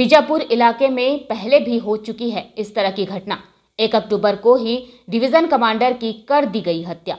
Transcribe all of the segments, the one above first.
बीजापुर इलाके में पहले भी हो चुकी है इस तरह की घटना एक अक्टूबर को ही डिवीजन कमांडर की कर दी गई हत्या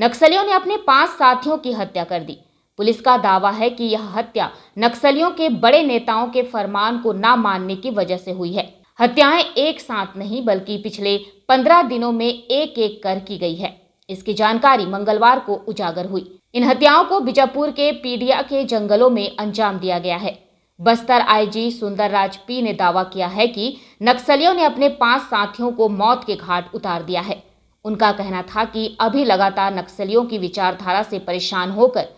नक्सलियों ने अपने पांच साथियों की हत्या कर दी पुलिस का दावा है कि यह हत्या नक्सलियों के बड़े नेताओं के फरमान को ना मानने की वजह से हुई है हत्याएं एक साथ नहीं बल्कि पिछले पंद्रह दिनों में एक एक कर की गई है इसकी जानकारी मंगलवार को उजागर हुई इन हत्याओं को बीजापुर के पीडिया के जंगलों में अंजाम दिया गया है बस्तर आईजी सुंदरराज पी ने दावा किया है कि नक्सलियों ने अपने पांच साथियों को मौत के घाट उतार दिया है उनका कहना था कि अभी लगातार नक्सलियों की विचारधारा से परेशान होकर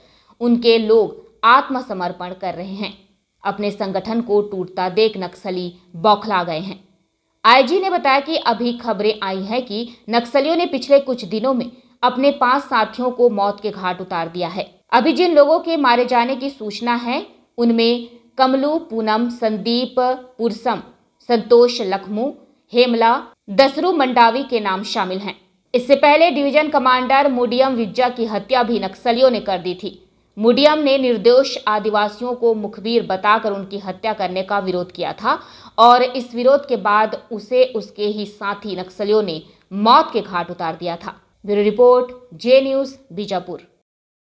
उनके लोग आत्मसमर्पण कर रहे हैं अपने संगठन को टूटता देख नक्सली बौखला गए हैं आईजी ने बताया कि अभी खबरें आई है कि नक्सलियों ने पिछले कुछ दिनों में अपने पांच साथियों को मौत के घाट उतार दिया है अभी जिन लोगों के मारे जाने की सूचना है उनमें कमलू पूनम संदीप पुरसम संतोष लखमू हेमला दसरू मंडावी के नाम शामिल हैं इससे पहले डिवीजन कमांडर मुडियम विज्जा की हत्या भी नक्सलियों ने कर दी थी मुडियम ने निर्दोष आदिवासियों को मुखबिर बताकर उनकी हत्या करने का विरोध किया था और इस विरोध के बाद उसे उसके ही साथी नक्सलियों ने मौत के घाट उतार दिया था bureau report J news Bijapur